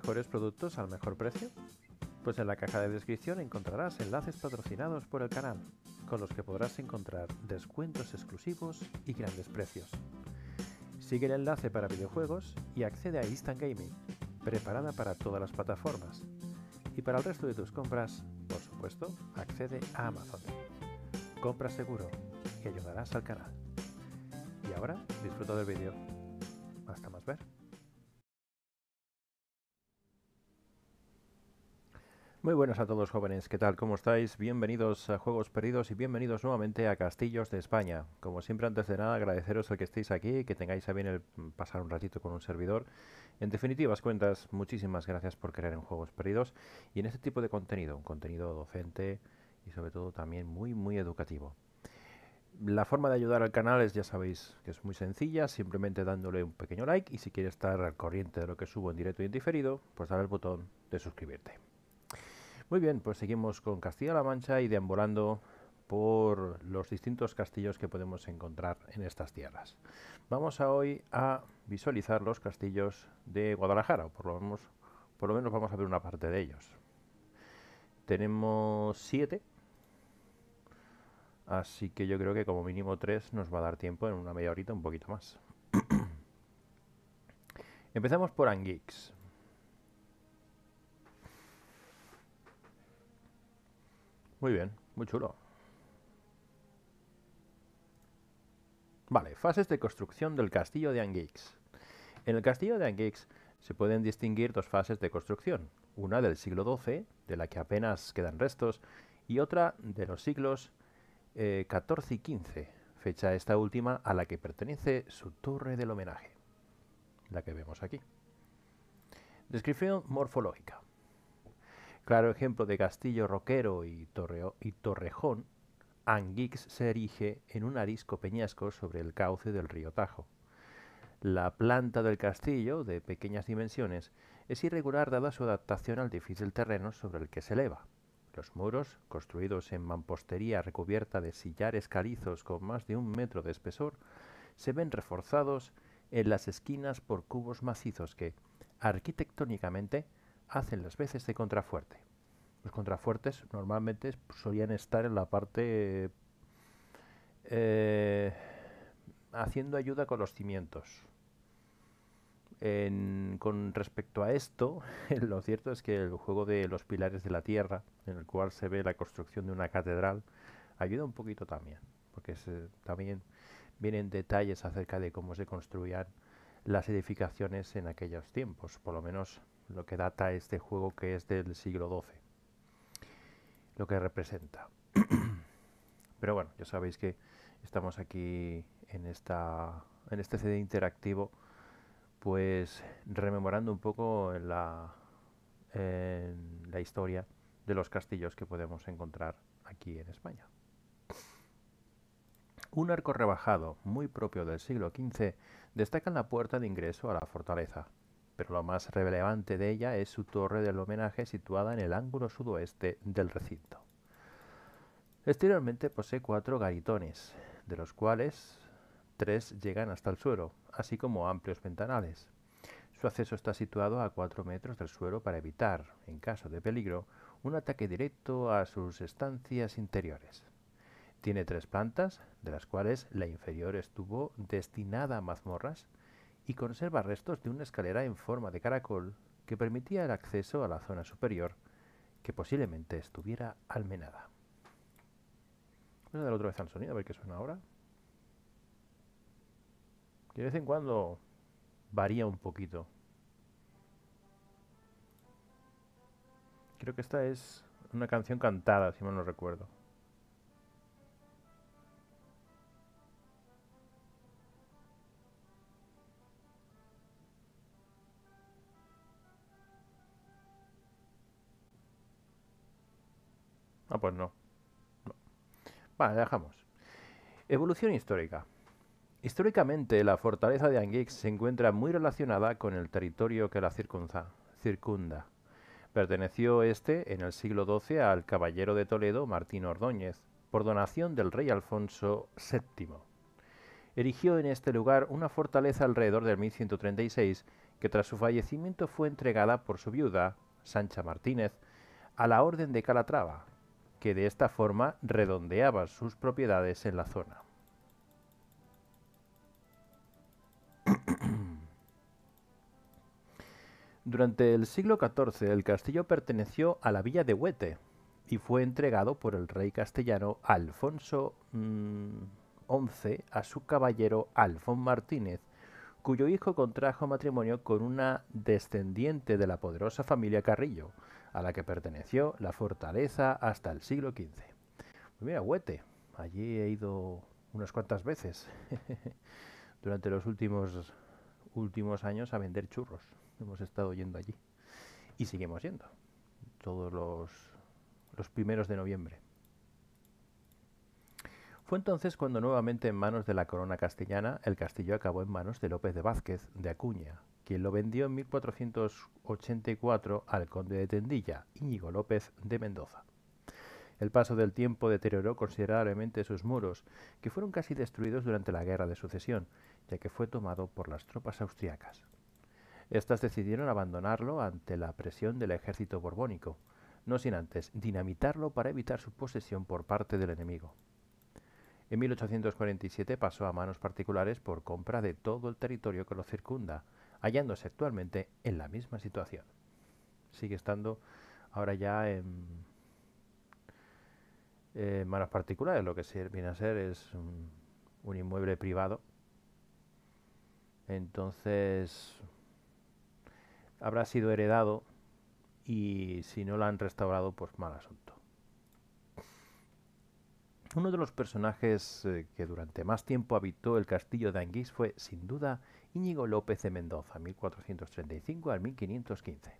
mejores productos al mejor precio? Pues en la caja de descripción encontrarás enlaces patrocinados por el canal, con los que podrás encontrar descuentos exclusivos y grandes precios. Sigue el enlace para videojuegos y accede a Instant Gaming, preparada para todas las plataformas. Y para el resto de tus compras, por supuesto, accede a Amazon. Compra seguro, y ayudarás al canal. Y ahora disfruta del vídeo. Hasta más ver. Muy buenos a todos jóvenes, ¿qué tal? ¿Cómo estáis? Bienvenidos a Juegos Perdidos y bienvenidos nuevamente a Castillos de España. Como siempre, antes de nada, agradeceros el que estéis aquí, que tengáis a bien el pasar un ratito con un servidor. En definitivas cuentas, muchísimas gracias por crear en Juegos Perdidos y en este tipo de contenido, un contenido docente y sobre todo también muy, muy educativo. La forma de ayudar al canal es, ya sabéis, que es muy sencilla, simplemente dándole un pequeño like y si quieres estar al corriente de lo que subo en directo y en diferido, pues dar el botón de suscribirte. Muy bien, pues seguimos con Castilla-La Mancha y deambulando por los distintos castillos que podemos encontrar en estas tierras. Vamos hoy a visualizar los castillos de Guadalajara, o por lo menos, por lo menos vamos a ver una parte de ellos. Tenemos siete, así que yo creo que como mínimo tres nos va a dar tiempo en una media horita, un poquito más. Empezamos por Anguix. Muy bien, muy chulo. Vale, fases de construcción del castillo de Anguix. En el castillo de Anguix se pueden distinguir dos fases de construcción, una del siglo XII, de la que apenas quedan restos, y otra de los siglos XIV eh, y XV, fecha esta última a la que pertenece su torre del homenaje, la que vemos aquí. Descripción morfológica. Claro ejemplo de castillo roquero y, y torrejón, Anguix se erige en un arisco peñasco sobre el cauce del río Tajo. La planta del castillo, de pequeñas dimensiones, es irregular dada su adaptación al difícil terreno sobre el que se eleva. Los muros, construidos en mampostería recubierta de sillares calizos con más de un metro de espesor, se ven reforzados en las esquinas por cubos macizos que, arquitectónicamente, hacen las veces de contrafuerte. Los contrafuertes normalmente solían estar en la parte eh, haciendo ayuda con los cimientos. con respecto a esto, lo cierto es que el juego de los pilares de la tierra, en el cual se ve la construcción de una catedral, ayuda un poquito también, porque también vienen detalles acerca de cómo se construían las edificaciones en aquellos tiempos, por lo menos lo que data este juego que es del siglo XII, lo que representa. Pero bueno, ya sabéis que estamos aquí en, esta, en este CD interactivo, pues rememorando un poco la, la historia de los castillos que podemos encontrar aquí en España. Un arco rebajado, muy propio del siglo XV, destaca en la puerta de ingreso a la fortaleza, pero lo más relevante de ella es su torre del homenaje situada en el ángulo sudoeste del recinto. Exteriormente posee cuatro garitones, de los cuales tres llegan hasta el suelo, así como amplios ventanales. Su acceso está situado a cuatro metros del suelo para evitar, en caso de peligro, un ataque directo a sus estancias interiores. Tiene tres plantas, de las cuales la inferior estuvo destinada a mazmorras, y conserva restos de una escalera en forma de caracol que permitía el acceso a la zona superior, que posiblemente estuviera almenada. Voy a dar otra vez al sonido, a ver qué suena ahora. Que de vez en cuando varía un poquito. Creo que esta es una canción cantada, si mal no recuerdo. Ah, pues no. Vale, dejamos. Evolución histórica. Históricamente, la fortaleza de Anguix se encuentra muy relacionada con el territorio que la circunda. Perteneció este en el siglo XII al caballero de Toledo Martín Ordóñez, por donación del rey Alfonso VII. Erigió en este lugar una fortaleza alrededor del 1136 que tras su fallecimiento fue entregada por su viuda, Sancha Martínez, a la Orden de Calatrava, que de esta forma redondeaba sus propiedades en la zona. Durante el siglo XIV el castillo perteneció a la villa de Huete y fue entregado por el rey castellano Alfonso XI mm, a su caballero Alfón Martínez, cuyo hijo contrajo matrimonio con una descendiente de la poderosa familia Carrillo, a la que perteneció la fortaleza hasta el siglo XV. Pues mira, Huete, allí he ido unas cuantas veces durante los últimos, últimos años a vender churros. Hemos estado yendo allí y seguimos yendo todos los, los primeros de noviembre. Fue entonces cuando nuevamente en manos de la corona castellana el castillo acabó en manos de López de Vázquez de Acuña, quien lo vendió en 1484 al conde de Tendilla, Íñigo López de Mendoza. El paso del tiempo deterioró considerablemente sus muros, que fueron casi destruidos durante la Guerra de Sucesión, ya que fue tomado por las tropas austriacas. Estas decidieron abandonarlo ante la presión del ejército borbónico, no sin antes dinamitarlo para evitar su posesión por parte del enemigo. En 1847 pasó a manos particulares por compra de todo el territorio que lo circunda, hallándose actualmente en la misma situación. Sigue estando ahora ya en, en manos particulares, lo que viene a ser es un, inmueble privado. Entonces, habrá sido heredado y si no lo han restaurado, pues mal asunto. Uno de los personajes eh, que durante más tiempo habitó el castillo de Anguis fue, sin duda, Íñigo López de Mendoza, 1435 al 1515.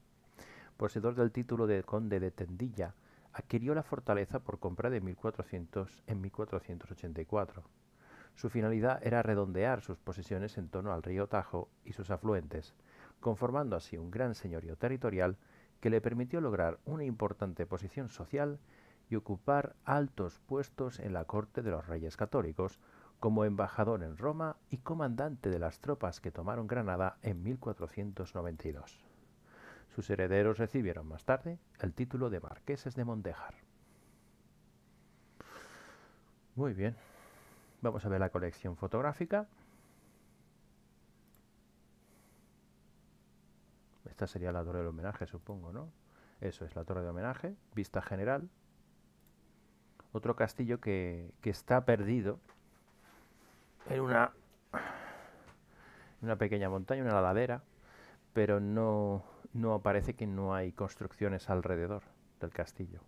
Poseedor del título de conde de Tendilla, adquirió la fortaleza por compra de 1400 en 1484. Su finalidad era redondear sus posesiones en torno al río Tajo y sus afluentes, conformando así un gran señorío territorial que le permitió lograr una importante posición social y ocupar altos puestos en la corte de los reyes católicos, como embajador en Roma y comandante de las tropas que tomaron Granada en 1492. Sus herederos recibieron más tarde el título de marqueses de Mondejar. Muy bien, vamos a ver la colección fotográfica. Esta sería la torre del homenaje, supongo, ¿no? Eso es la torre de homenaje, vista general. Otro castillo que, que está perdido, en una, una pequeña montaña, una ladera, pero no, parece que no hay construcciones alrededor del castillo.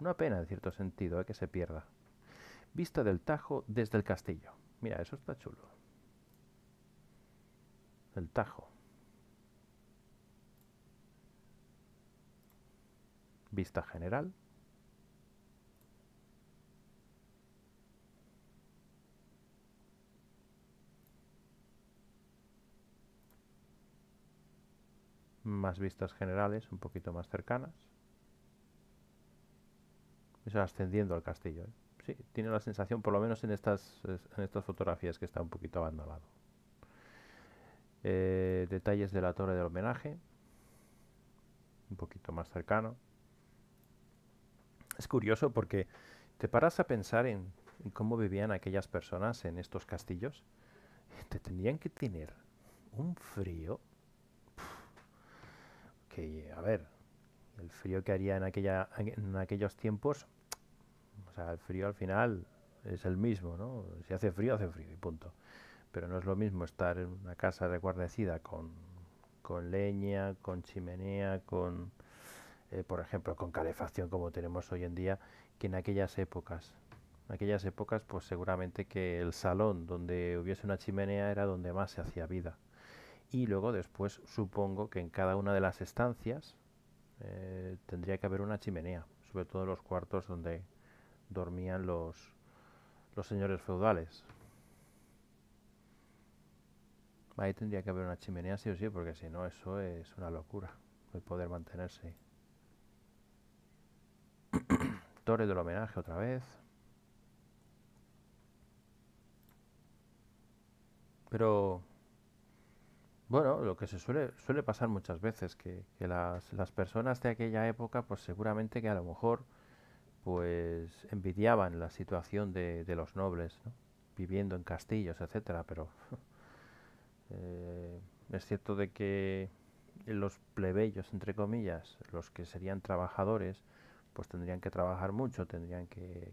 Una pena, en cierto sentido, ¿eh? que se pierda. Vista del Tajo desde el castillo. Mira, eso está chulo. El Tajo. Vista general. más vistas generales, un poquito más cercanas. Eso ascendiendo al castillo. ¿eh? Sí, tiene la sensación, por lo menos en estas, en estas fotografías, que está un poquito abandonado. Eh, detalles de la torre del homenaje, un poquito más cercano. Es curioso porque te paras a pensar en, en cómo vivían aquellas personas en estos castillos. Te tendrían que tener un frío que, a ver, el frío que haría en, aquella, en aquellos tiempos, o sea, el frío al final es el mismo, ¿no? Si hace frío, hace frío y punto. Pero no es lo mismo estar en una casa reguardecida con, con leña, con chimenea, con, eh, por ejemplo, con calefacción como tenemos hoy en día, que en aquellas épocas. En aquellas épocas, pues seguramente que el salón donde hubiese una chimenea era donde más se hacía vida y luego después supongo que en cada una de las estancias eh, tendría que haber una chimenea, sobre todo en los cuartos donde dormían los, los señores feudales. Ahí tendría que haber una chimenea sí o sí, porque si no eso es una locura, el poder mantenerse. Torre del homenaje otra vez. Pero bueno, lo que se suele, suele pasar muchas veces, que, las, personas de aquella época, pues seguramente que a lo mejor pues envidiaban la situación de, de los nobles, viviendo en castillos, etcétera, pero eh, es cierto de que los plebeyos, entre comillas, los que serían trabajadores, pues tendrían que trabajar mucho, tendrían que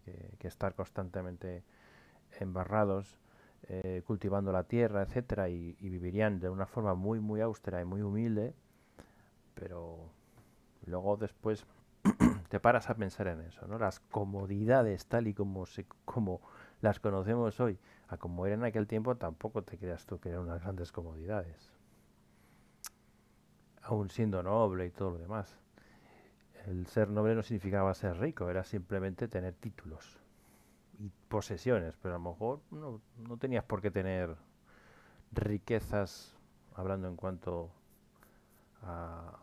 estar constantemente embarrados eh, cultivando la tierra, etcétera, y, vivirían de una forma muy, muy austera y muy humilde, pero luego después te paras a pensar en eso, ¿no? Las comodidades tal y como, se, como las conocemos hoy, a como era en aquel tiempo, tampoco te creas tú que eran unas grandes comodidades, aún siendo noble y todo lo demás. El ser noble no significaba ser rico, era simplemente tener títulos y posesiones, pero a lo mejor no, tenías por qué tener riquezas, hablando en cuanto a,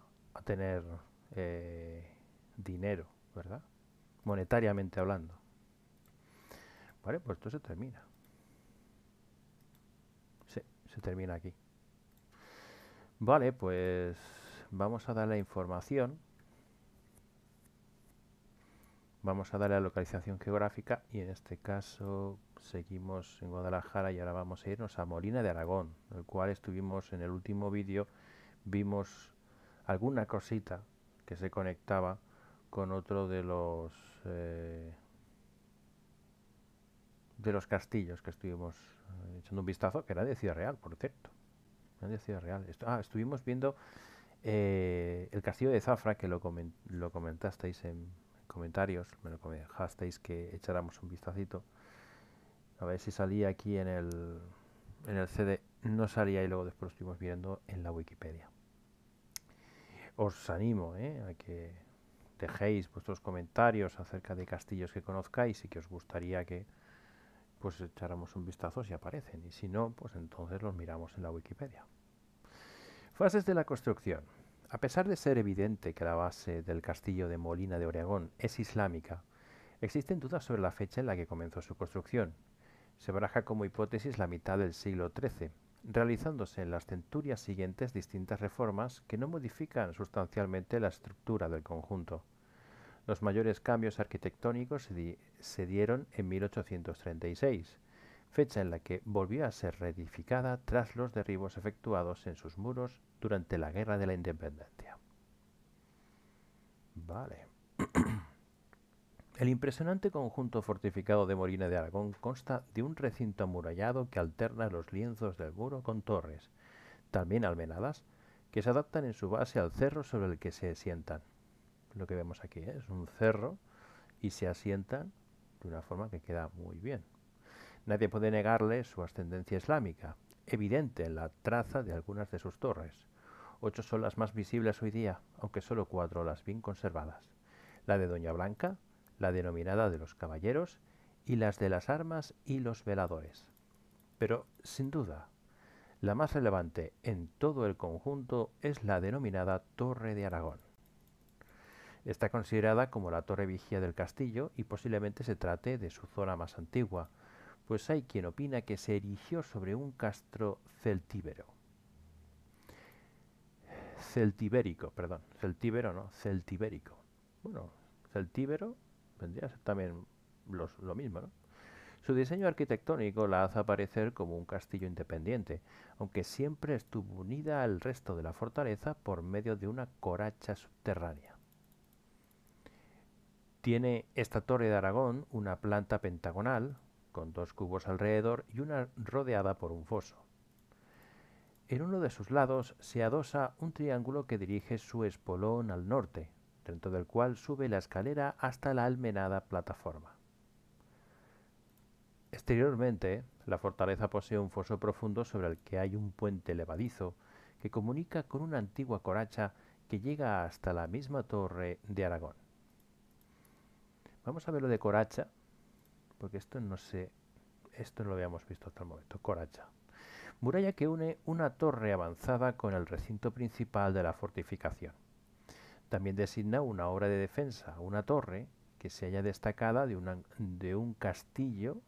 tener eh, dinero, ¿verdad? Monetariamente hablando. Vale, pues esto se termina. Sí, se termina aquí. Vale, pues vamos a dar la información vamos a darle a localización geográfica y en este caso seguimos en Guadalajara y ahora vamos a irnos a Molina de Aragón, el cual estuvimos en el último vídeo, vimos alguna cosita que se conectaba con otro de los eh, de los castillos que estuvimos eh, echando un vistazo, que era de Ciudad Real, por cierto. de Real. Ah, estuvimos viendo eh, el castillo de Zafra, que lo, lo comentasteis en, comentarios, me lo dejasteis que echáramos un vistacito. A ver si salía aquí en el, en el CD. No salía y luego después lo estuvimos viendo en la Wikipedia. Os animo ¿eh? a que dejéis vuestros comentarios acerca de castillos que conozcáis y que os gustaría que pues echáramos un vistazo si aparecen y si no, pues entonces los miramos en la Wikipedia. Fases de la construcción. A pesar de ser evidente que la base del castillo de Molina de Oregón es islámica, existen dudas sobre la fecha en la que comenzó su construcción. Se baraja como hipótesis la mitad del siglo XIII, realizándose en las centurias siguientes distintas reformas que no modifican sustancialmente la estructura del conjunto. Los mayores cambios arquitectónicos se, se dieron en 1836, fecha en la que volvió a ser reedificada tras los derribos efectuados en sus muros durante la Guerra de la Independencia. Vale. El impresionante conjunto fortificado de Molina de Aragón consta de un recinto amurallado que alterna los lienzos del muro con torres, también almenadas, que se adaptan en su base al cerro sobre el que se asientan. Lo que vemos aquí ¿eh? es un cerro y se asientan de una forma que queda muy bien. Nadie puede negarle su ascendencia islámica, evidente en la traza de algunas de sus torres. Ocho son las más visibles hoy día, aunque solo cuatro las bien conservadas. La de Doña Blanca, la denominada de los caballeros, y las de las armas y los veladores. Pero, sin duda, la más relevante en todo el conjunto es la denominada Torre de Aragón. Está considerada como la torre vigía del castillo y posiblemente se trate de su zona más antigua, pues hay quien opina que se erigió sobre un castro celtíbero. Celtibérico, perdón, celtíbero no, celtibérico. Bueno, celtíbero vendría a ser también lo mismo, ¿no? Su diseño arquitectónico la hace aparecer como un castillo independiente, aunque siempre estuvo unida al resto de la fortaleza por medio de una coracha subterránea. Tiene esta torre de Aragón una planta pentagonal, con dos cubos alrededor y una rodeada por un foso. En uno de sus lados se adosa un triángulo que dirige su espolón al norte, dentro del cual sube la escalera hasta la almenada plataforma. Exteriormente, la fortaleza posee un foso profundo sobre el que hay un puente levadizo que comunica con una antigua coracha que llega hasta la misma torre de Aragón. Vamos a ver lo de coracha porque esto no sé, esto lo habíamos visto hasta el momento. Coracha. Muralla que une una torre avanzada con el recinto principal de la fortificación. También designa una obra de defensa, una torre que se haya destacada de, de un castillo,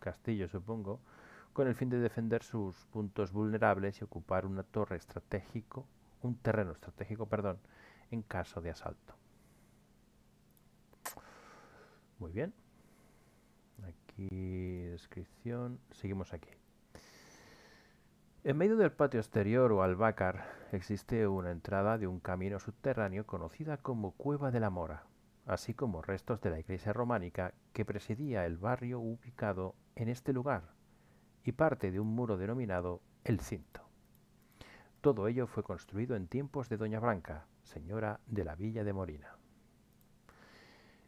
castillo supongo, con el fin de defender sus puntos vulnerables y ocupar una torre estratégico, un terreno estratégico, perdón, en caso de asalto. Muy bien y descripción. Seguimos aquí. En medio del patio exterior o albácar existe una entrada de un camino subterráneo conocida como Cueva de la Mora, así como restos de la iglesia románica que presidía el barrio ubicado en este lugar y parte de un muro denominado El Cinto. Todo ello fue construido en tiempos de Doña Blanca, señora de la villa de Morina.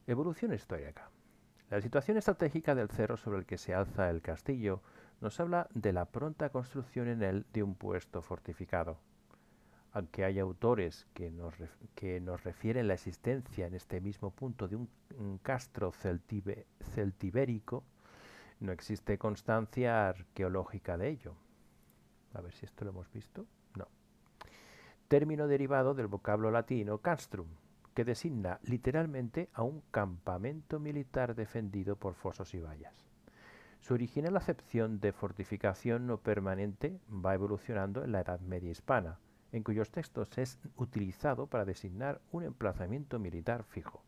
Evolución histórica. La situación estratégica del cerro sobre el que se alza el castillo nos habla de la pronta construcción en él de un puesto fortificado. Aunque hay autores que nos, que nos refieren la existencia en este mismo punto de un, castro celtibérico, no existe constancia arqueológica de ello. A ver si esto lo hemos visto. No. Término derivado del vocablo latino castrum, que designa literalmente a un campamento militar defendido por fosos y vallas. Su original acepción de fortificación no permanente va evolucionando en la Edad Media hispana, en cuyos textos es utilizado para designar un emplazamiento militar fijo.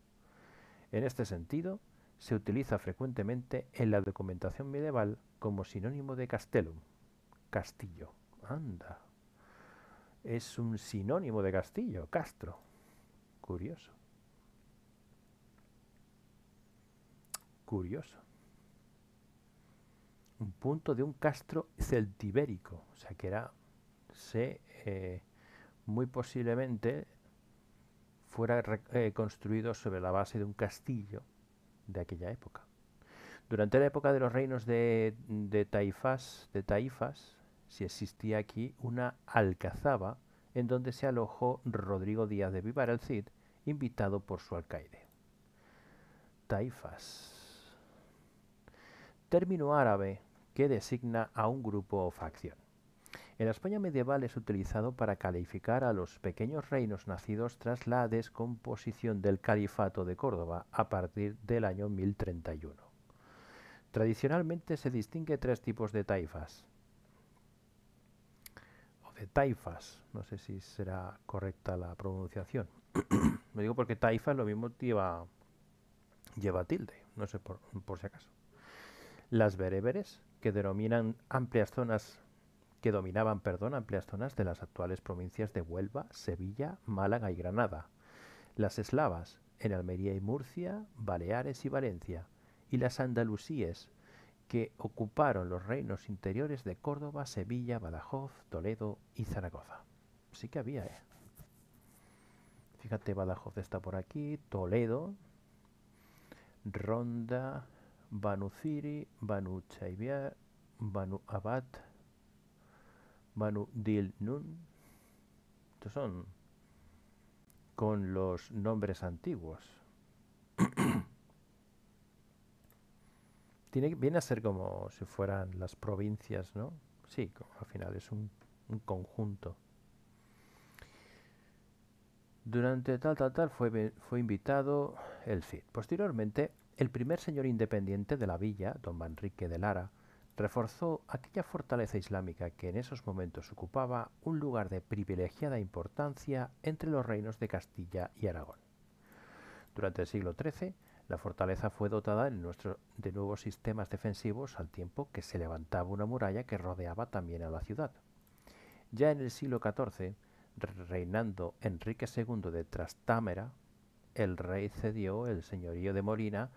En este sentido, se utiliza frecuentemente en la documentación medieval como sinónimo de castellum, castillo. Anda. Es un sinónimo de castillo, castro. Curioso. Curioso. Un punto de un castro celtibérico. O sea que era. Se. Eh, muy posiblemente fuera eh, construido sobre la base de un castillo de aquella época. Durante la época de los reinos de, de, Taifas, de Taifas, si existía aquí una alcazaba en donde se alojó Rodrigo Díaz de Vivar el Cid, invitado por su alcaide. Taifas. Término árabe que designa a un grupo o facción. En la España medieval es utilizado para calificar a los pequeños reinos nacidos tras la descomposición del Califato de Córdoba a partir del año 1031. Tradicionalmente se distingue tres tipos de taifas. O de taifas, no sé si será correcta la pronunciación. Me digo porque taifa lo mismo lleva, lleva tilde, no sé por, por si acaso. Las bereberes, que denominan amplias zonas que dominaban, perdón, amplias zonas de las actuales provincias de Huelva, Sevilla, Málaga y Granada. Las eslavas, en Almería y Murcia, Baleares y Valencia. Y las andalusíes, que ocuparon los reinos interiores de Córdoba, Sevilla, Badajoz, Toledo y Zaragoza. Sí que había, ¿eh? Fíjate, Badajoz está por aquí, Toledo, Ronda, Banu Ciri, Banu Chaibiar, Banu Abad, Banu Dilnun. Estos son con los nombres antiguos. Tiene, viene a ser como si fueran las provincias, ¿no? Sí, al final es un conjunto. Durante tal tal tal fue, invitado el Cid. Posteriormente, el primer señor independiente de la villa, don Manrique de Lara, reforzó aquella fortaleza islámica que en esos momentos ocupaba un lugar de privilegiada importancia entre los reinos de Castilla y Aragón. Durante el siglo XIII, la fortaleza fue dotada de nuevos sistemas defensivos al tiempo que se levantaba una muralla que rodeaba también a la ciudad. Ya en el siglo XIV, reinando Enrique II de Trastámera, el rey cedió el señorío de Morina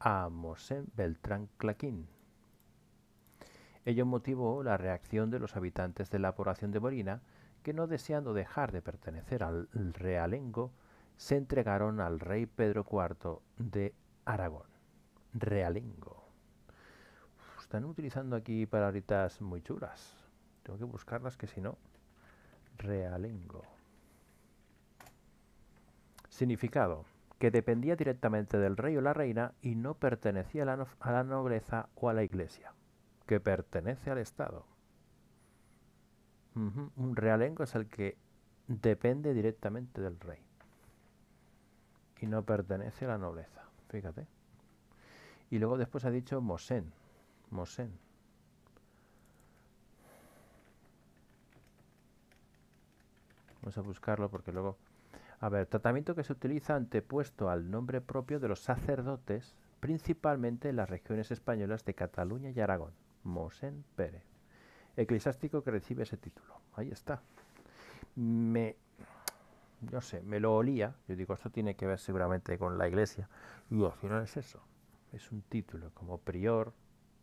a Mosén Beltrán Claquín. Ello motivó la reacción de los habitantes de la población de Morina, que no deseando dejar de pertenecer al realengo, se entregaron al rey Pedro IV de Aragón. Realengo. están utilizando aquí palabritas muy chulas. Tengo que buscarlas que si no realengo. Significado, que dependía directamente del rey o la reina y no pertenecía a la, nobleza o a la iglesia, que pertenece al Estado. Un realengo es el que depende directamente del rey y no pertenece a la nobleza, fíjate. Y luego después ha dicho Mosén, Mosén, Vamos a buscarlo porque luego... A ver, tratamiento que se utiliza antepuesto al nombre propio de los sacerdotes, principalmente en las regiones españolas de Cataluña y Aragón. Mosén Pérez. Eclesiástico que recibe ese título. Ahí está. Me... No sé, me lo olía. Yo digo, esto tiene que ver seguramente con la iglesia. Y si es eso. Es un título, como prior,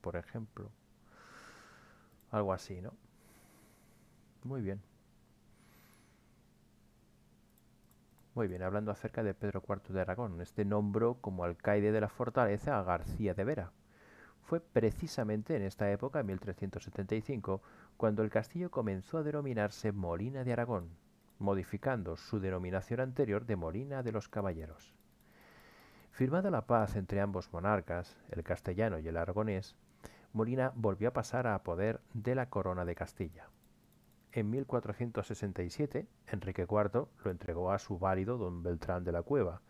por ejemplo. Algo así, ¿no? Muy bien. Muy bien, hablando acerca de Pedro IV de Aragón, este nombró como alcaide de la fortaleza a García de Vera. Fue precisamente en esta época, en 1375, cuando el castillo comenzó a denominarse Molina de Aragón, modificando su denominación anterior de Molina de los Caballeros. Firmada la paz entre ambos monarcas, el castellano y el aragonés, Molina volvió a pasar a poder de la Corona de Castilla. En 1467, Enrique IV lo entregó a su válido don Beltrán de la Cueva,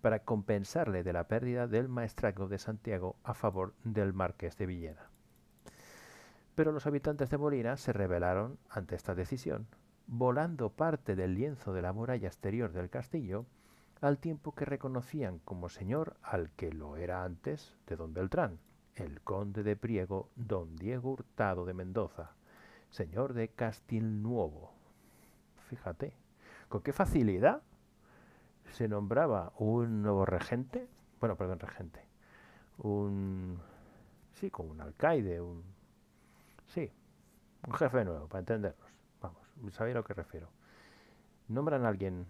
para compensarle de la pérdida del maestrazgo de Santiago a favor del marqués de Villena. Pero los habitantes de Molina se rebelaron ante esta decisión, volando parte del lienzo de la muralla exterior del castillo, al tiempo que reconocían como señor al que lo era antes de don Beltrán, el conde de Priego don Diego Hurtado de Mendoza, señor de Nuevo. Fíjate, con qué facilidad se nombraba un nuevo regente, bueno, perdón, regente, un, sí, como un alcaide, un, sí, un jefe nuevo, para entendernos, vamos, sabéis a lo que refiero. Nombran a alguien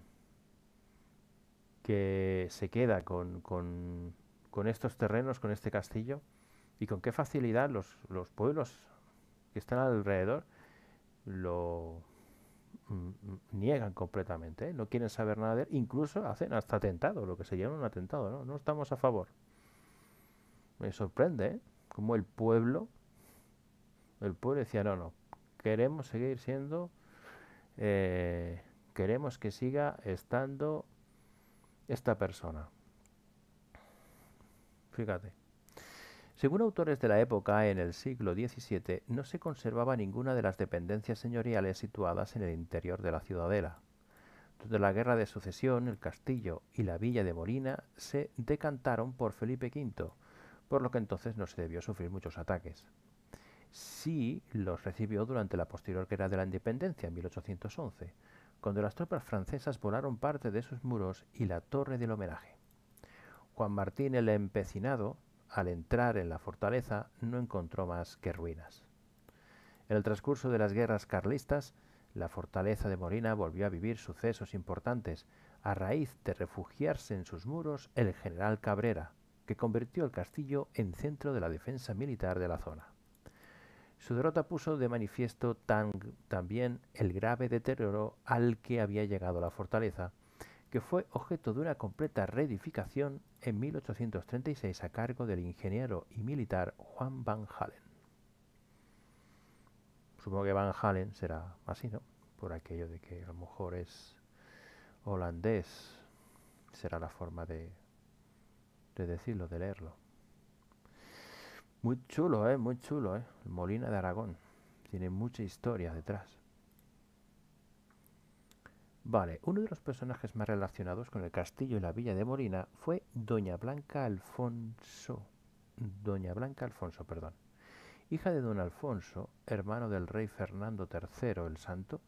que se queda con, con, con estos terrenos, con este castillo, y con qué facilidad los, los pueblos que están alrededor lo mm, mm, niegan completamente, ¿eh? no quieren saber nada de él, incluso hacen hasta atentado, lo que se llama un atentado, ¿no? No estamos a favor. Me sorprende, ¿eh? Como el pueblo, el pueblo decía, no, no, queremos seguir siendo, eh, queremos que siga estando esta persona. Fíjate. Según autores de la época, en el siglo XVII no se conservaba ninguna de las dependencias señoriales situadas en el interior de la ciudadela. Durante la Guerra de Sucesión, el castillo y la villa de Molina se decantaron por Felipe V, por lo que entonces no se debió sufrir muchos ataques. Sí los recibió durante la posterior Guerra de la Independencia, en 1811, cuando las tropas francesas volaron parte de sus muros y la torre del homenaje. Juan Martín el Empecinado al entrar en la fortaleza no encontró más que ruinas. En el transcurso de las guerras carlistas, la fortaleza de Morina volvió a vivir sucesos importantes a raíz de refugiarse en sus muros el general Cabrera, que convirtió el castillo en centro de la defensa militar de la zona. Su derrota puso de manifiesto también el grave deterioro al que había llegado la fortaleza, que fue objeto de una completa reedificación en 1836 a cargo del ingeniero y militar Juan Van Halen. Supongo que Van Halen será así, ¿no? Por aquello de que a lo mejor es holandés, será la forma de, de decirlo, de leerlo. Muy chulo, ¿eh? Muy chulo, ¿eh? Molina de Aragón. Tiene mucha historia detrás. Vale, uno de los personajes más relacionados con el castillo y la villa de Morina fue Doña Blanca Alfonso. Doña Blanca Alfonso, perdón. Hija de don Alfonso, hermano del rey Fernando III el Santo,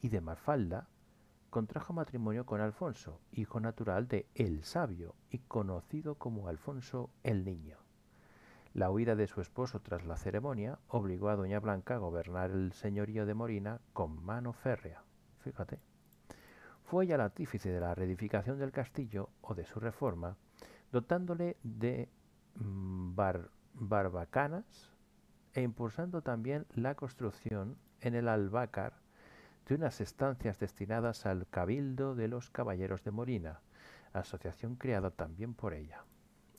y de Mafalda, contrajo matrimonio con Alfonso, hijo natural de El Sabio y conocido como Alfonso el Niño. La huida de su esposo tras la ceremonia obligó a Doña Blanca a gobernar el señorío de Morina con mano férrea. Fíjate fue artífice de la reedificación del castillo o de su reforma, dotándole de mm, barbacanas e impulsando también la construcción en el Albácar de unas estancias destinadas al Cabildo de los Caballeros de Morina, asociación creada también por ella.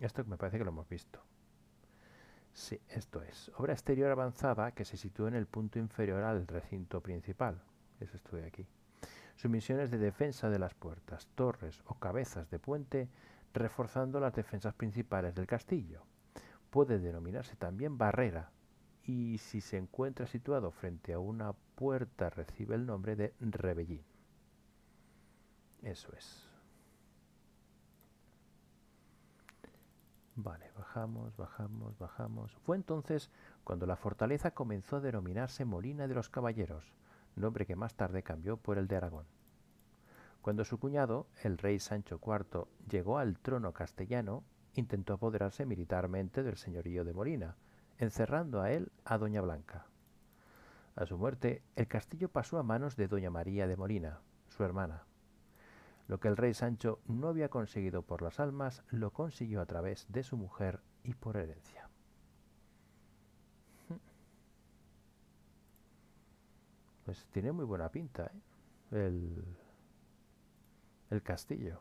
Esto me parece que lo hemos visto. Sí, esto es. Obra exterior avanzada que se sitúa en el punto inferior al recinto principal. Eso estoy aquí misión misiones de defensa de las puertas, torres o cabezas de puente, reforzando las defensas principales del castillo. Puede denominarse también barrera y si se encuentra situado frente a una puerta recibe el nombre de rebellín. Eso es. Vale, bajamos, bajamos, bajamos. Fue entonces cuando la fortaleza comenzó a denominarse Molina de los Caballeros nombre que más tarde cambió por el de Aragón. Cuando su cuñado, el rey Sancho IV, llegó al trono castellano, intentó apoderarse militarmente del señorío de Molina, encerrando a él a Doña Blanca. A su muerte, el castillo pasó a manos de Doña María de Molina, su hermana. Lo que el rey Sancho no había conseguido por las almas, lo consiguió a través de su mujer y por herencia. Pues tiene muy buena pinta, ¿eh? El, el castillo.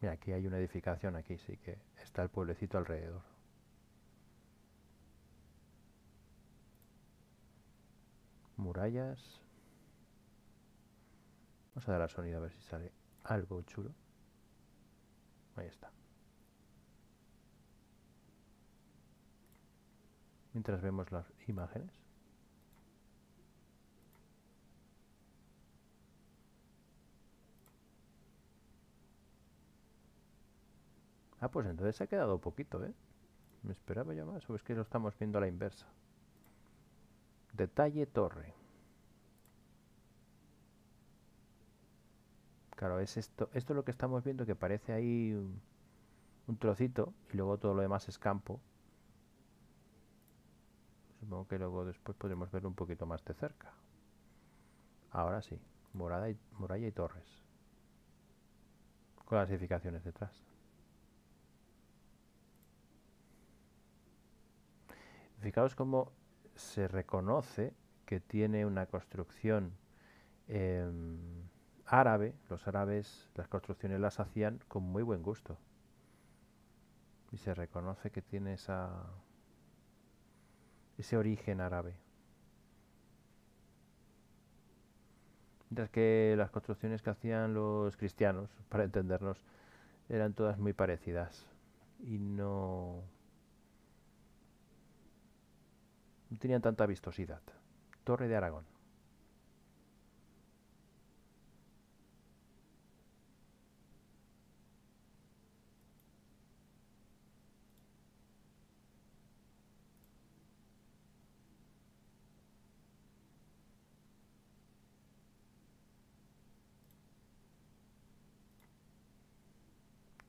Mira, aquí hay una edificación, aquí sí que está el pueblecito alrededor. Murallas. Vamos a dar a sonido a ver si sale algo chulo. Ahí está. Mientras vemos las imágenes. Ah, pues entonces se ha quedado poquito, ¿eh? Me esperaba ya más, o es que lo estamos viendo a la inversa. Detalle torre. Claro, es esto, esto es lo que estamos viendo, que parece ahí un, trocito y luego todo lo demás es campo. Supongo que luego después podremos verlo un poquito más de cerca. Ahora sí, morada y, muralla y torres. Con las edificaciones detrás. Fijaos cómo se reconoce que tiene una construcción em, árabe. Los árabes las construcciones las hacían con muy buen gusto. Y se reconoce que tiene esa, ese origen árabe. Mientras que las construcciones que hacían los cristianos, para entendernos, eran todas muy parecidas. Y no No tenían tanta vistosidad. Torre de Aragón.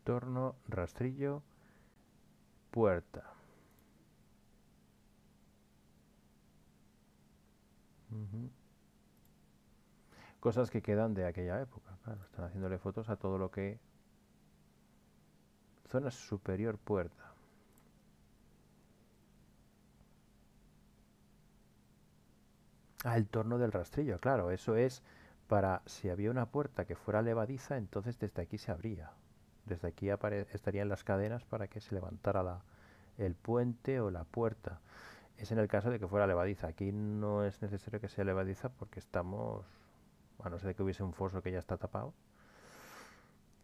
Torno, rastrillo, puerta. Cosas que quedan de aquella época, claro, están haciéndole fotos a todo lo que... Zona superior puerta. Ah, torno del rastrillo, claro, eso es para si había una puerta que fuera levadiza, entonces desde aquí se abría. Desde aquí estarían las cadenas para que se levantara el puente o la puerta es en el caso de que fuera levadiza. Aquí no es necesario que sea levadiza porque estamos, a no ser que hubiese un foso que ya está tapado.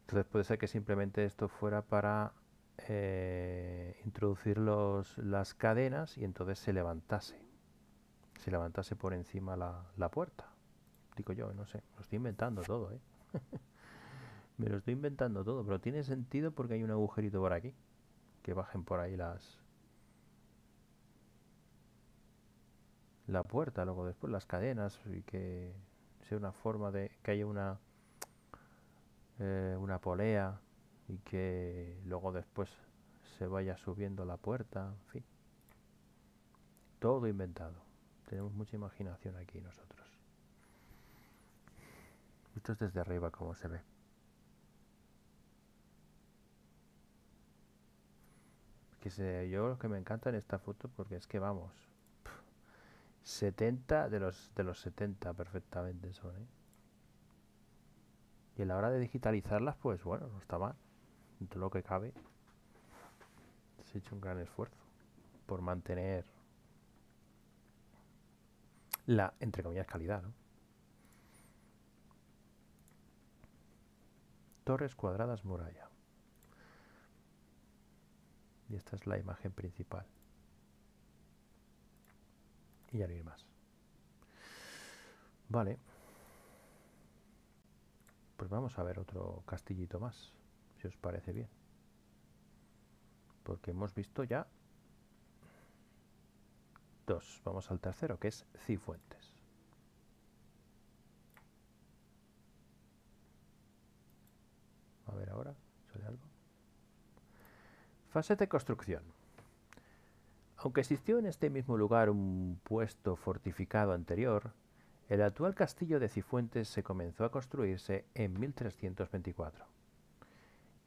Entonces puede ser que simplemente esto fuera para eh, introducir las cadenas y entonces se levantase. Se levantase por encima la, la puerta. Digo yo, no sé, lo estoy inventando todo, ¿eh? Me lo estoy inventando todo, pero tiene sentido porque hay un agujerito por aquí. Que bajen por ahí las, la puerta, luego después las cadenas y que sea una forma de que haya una eh, una polea y que luego después se vaya subiendo la puerta, en fin. Todo inventado. Tenemos mucha imaginación aquí nosotros. Esto es desde arriba como se ve. Que sé yo lo que me encanta en esta foto porque es que vamos, 70 de los, de los 70 perfectamente son, ¿eh? Y a la hora de digitalizarlas, pues bueno, no está mal. de lo que cabe, se ha hecho un gran esfuerzo por mantener la, entre comillas, calidad, ¿no? Torres cuadradas muralla. Y esta es la imagen principal y ya más. Vale. Pues vamos a ver otro castillito más, si os parece bien. Porque hemos visto ya dos. Vamos al tercero, que es Cifuentes. A ver ahora, algo? Fase de construcción. Aunque existió en este mismo lugar un puesto fortificado anterior, el actual castillo de Cifuentes se comenzó a construirse en 1324.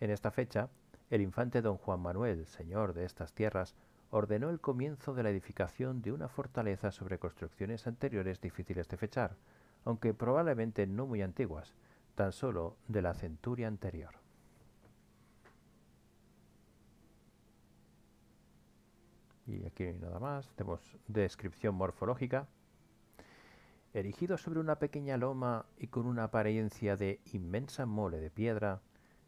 En esta fecha, el infante don Juan Manuel, señor de estas tierras, ordenó el comienzo de la edificación de una fortaleza sobre construcciones anteriores difíciles de fechar, aunque probablemente no muy antiguas, tan solo de la centuria anterior. y aquí nada más. Tenemos descripción morfológica. Erigido sobre una pequeña loma y con una apariencia de inmensa mole de piedra,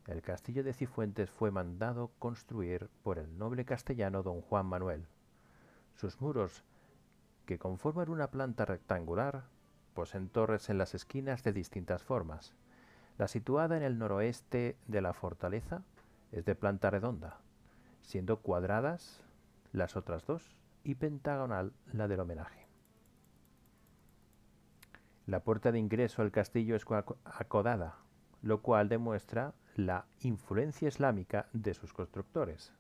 el castillo de Cifuentes fue mandado construir por el noble castellano don Juan Manuel. Sus muros, que conforman una planta rectangular, poseen torres en las esquinas de distintas formas. La situada en el noroeste de la fortaleza es de planta redonda, siendo cuadradas las otras dos y pentagonal la del homenaje. La puerta de ingreso al castillo es acodada, lo cual demuestra la influencia islámica de sus constructores.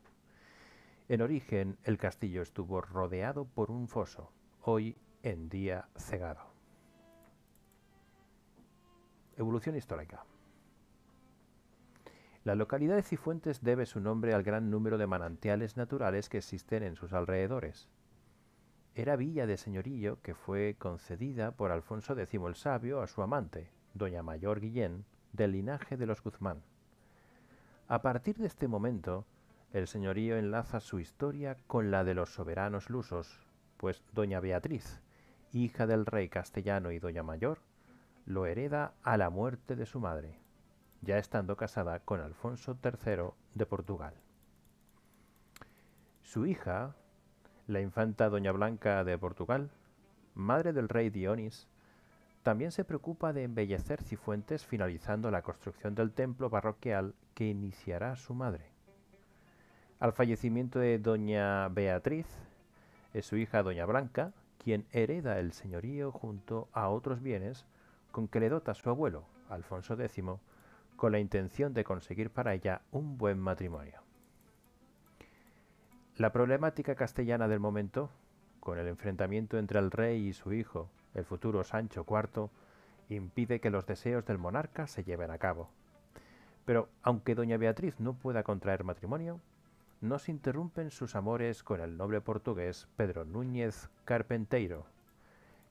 En origen, el castillo estuvo rodeado por un foso, hoy en día cegado. Evolución histórica. La localidad de Cifuentes debe su nombre al gran número de manantiales naturales que existen en sus alrededores. Era villa de señorío que fue concedida por Alfonso X el Sabio a su amante, doña Mayor Guillén, del linaje de los Guzmán. A partir de este momento, el señorío enlaza su historia con la de los soberanos lusos, pues doña Beatriz, hija del rey castellano y doña Mayor, lo hereda a la muerte de su madre ya estando casada con Alfonso III de Portugal. Su hija, la infanta Doña Blanca de Portugal, madre del rey Dionis, también se preocupa de embellecer Cifuentes finalizando la construcción del templo parroquial que iniciará su madre. Al fallecimiento de Doña Beatriz, es su hija Doña Blanca quien hereda el señorío junto a otros bienes con que le dota su abuelo, Alfonso X, con la intención de conseguir para ella un buen matrimonio. La problemática castellana del momento, con el enfrentamiento entre el rey y su hijo, el futuro Sancho IV, impide que los deseos del monarca se lleven a cabo. Pero aunque doña Beatriz no pueda contraer matrimonio, no se interrumpen sus amores con el noble portugués Pedro Núñez Carpenteiro,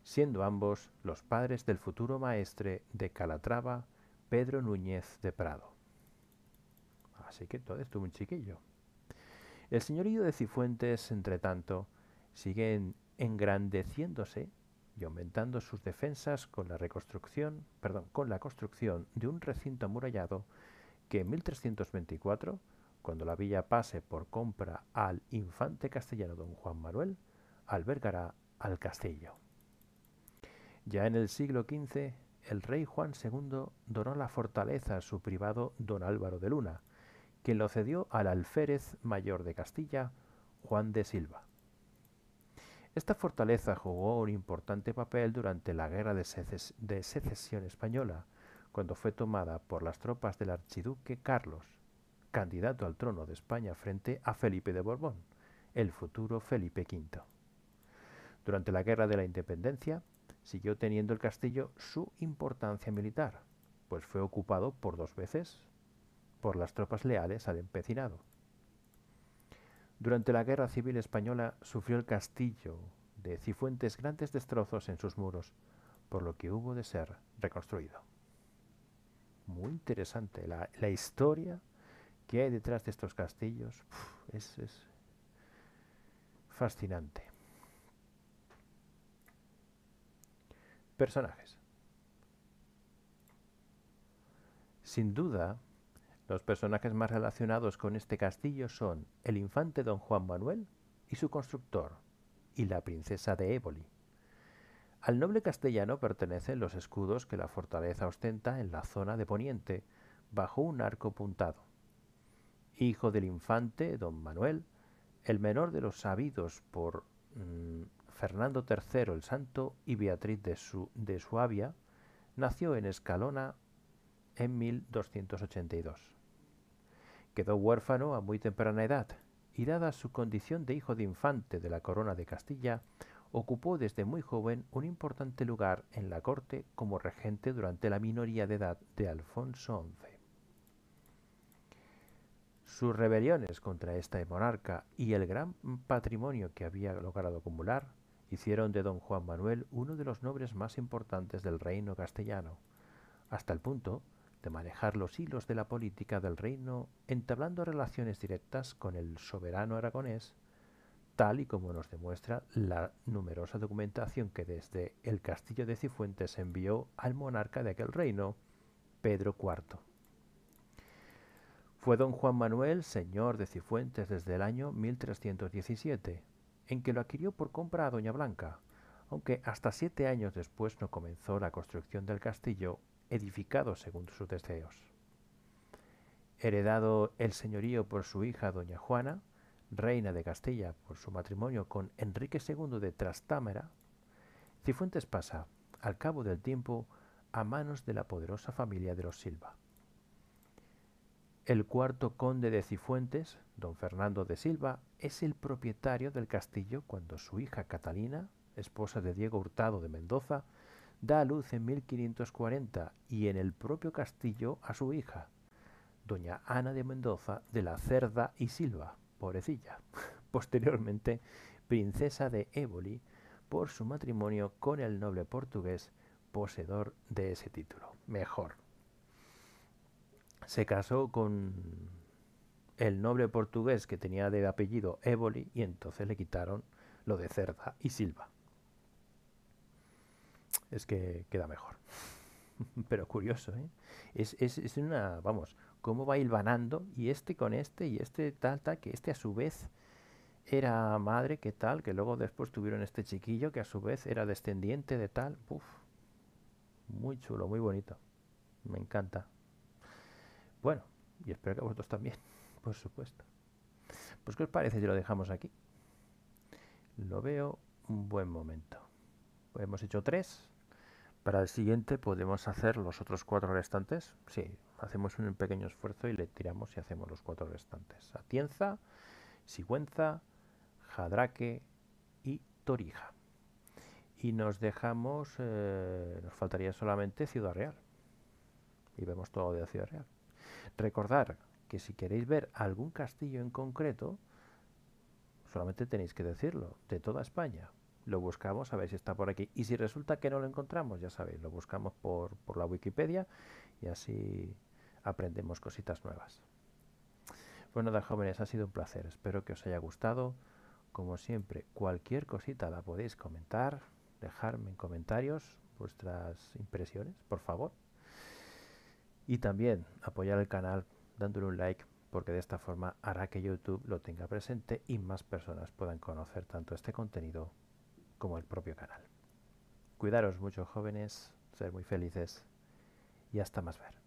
siendo ambos los padres del futuro maestre de Calatrava Pedro Núñez de Prado. Así que todo estuvo un chiquillo. El señorío de Cifuentes, entre tanto, sigue engrandeciéndose y aumentando sus defensas con la reconstrucción, perdón, con la construcción de un recinto amurallado que en 1324, cuando la villa pase por compra al infante castellano don Juan Manuel, albergará al castillo. Ya en el siglo XV el rey Juan II donó la fortaleza a su privado don Álvaro de Luna, quien lo cedió al alférez mayor de Castilla, Juan de Silva. Esta fortaleza jugó un importante papel durante la Guerra de, de Secesión Española, cuando fue tomada por las tropas del archiduque Carlos, candidato al trono de España frente a Felipe de Borbón, el futuro Felipe V. Durante la Guerra de la Independencia, siguió teniendo el castillo su importancia militar, pues fue ocupado por dos veces por las tropas leales al empecinado. Durante la Guerra Civil Española sufrió el castillo de Cifuentes grandes destrozos en sus muros, por lo que hubo de ser reconstruido. Muy interesante la, historia que hay detrás de estos castillos. es fascinante. Personajes. Sin duda, los personajes más relacionados con este castillo son el infante don Juan Manuel y su constructor, y la princesa de Éboli. Al noble castellano pertenecen los escudos que la fortaleza ostenta en la zona de Poniente, bajo un arco puntado. Hijo del infante don Manuel, el menor de los sabidos por mm, Fernando III el Santo y Beatriz de, Su de Suabia, nació en Escalona en 1282. Quedó huérfano a muy temprana edad y dada su condición de hijo de infante de la corona de Castilla, ocupó desde muy joven un importante lugar en la corte como regente durante la minoría de edad de Alfonso XI. Sus rebeliones contra este monarca y el gran patrimonio que había logrado acumular hicieron de don Juan Manuel uno de los nobles más importantes del reino castellano, hasta el punto de manejar los hilos de la política del reino entablando relaciones directas con el soberano aragonés, tal y como nos demuestra la numerosa documentación que desde el castillo de Cifuentes envió al monarca de aquel reino, Pedro IV. Fue don Juan Manuel señor de Cifuentes desde el año 1317, en que lo adquirió por compra a Doña Blanca, aunque hasta siete años después no comenzó la construcción del castillo, edificado según sus deseos. Heredado el señorío por su hija Doña Juana, reina de Castilla por su matrimonio con Enrique II de Trastámara, Cifuentes pasa, al cabo del tiempo, a manos de la poderosa familia de los Silva. El cuarto conde de Cifuentes, don Fernando de Silva, es el propietario del castillo cuando su hija Catalina, esposa de Diego Hurtado de Mendoza, da a luz en 1540 y en el propio castillo a su hija, doña Ana de Mendoza de la Cerda y Silva, pobrecilla, posteriormente princesa de Éboli por su matrimonio con el noble portugués poseedor de ese título. Mejor, se casó con el noble portugués que tenía de apellido Éboli y entonces le quitaron lo de Cerda y Silva. Es que queda mejor. Pero curioso, ¿eh? Es, es, es una, vamos, cómo va hilvanando y este con este y este tal, tal, que este a su vez era madre, que tal, que luego después tuvieron este chiquillo que a su vez era descendiente de tal. Uf, muy chulo, muy bonito. Me encanta. Bueno, y espero que vosotros también, por supuesto. Pues ¿qué os parece si lo dejamos aquí? Lo veo un buen momento. hemos hecho tres. Para el siguiente podemos hacer los otros cuatro restantes. Sí, hacemos un pequeño esfuerzo y le tiramos y hacemos los cuatro restantes. Atienza, Sigüenza, Jadraque y Torija. Y nos dejamos, eh, nos faltaría solamente Ciudad Real. Y vemos todo de Ciudad Real. Recordar que si queréis ver algún castillo en concreto, solamente tenéis que decirlo, de toda España. Lo buscamos a ver si está por aquí. Y si resulta que no lo encontramos, ya sabéis, lo buscamos por, por la Wikipedia y así aprendemos cositas nuevas. Bueno, pues nada, jóvenes, ha sido un placer. Espero que os haya gustado. Como siempre, cualquier cosita la podéis comentar, dejarme en comentarios vuestras impresiones, por favor y también apoyar el canal dándole un like porque de esta forma hará que YouTube lo tenga presente y más personas puedan conocer tanto este contenido como el propio canal. Cuidaros mucho jóvenes, ser muy felices y hasta más ver.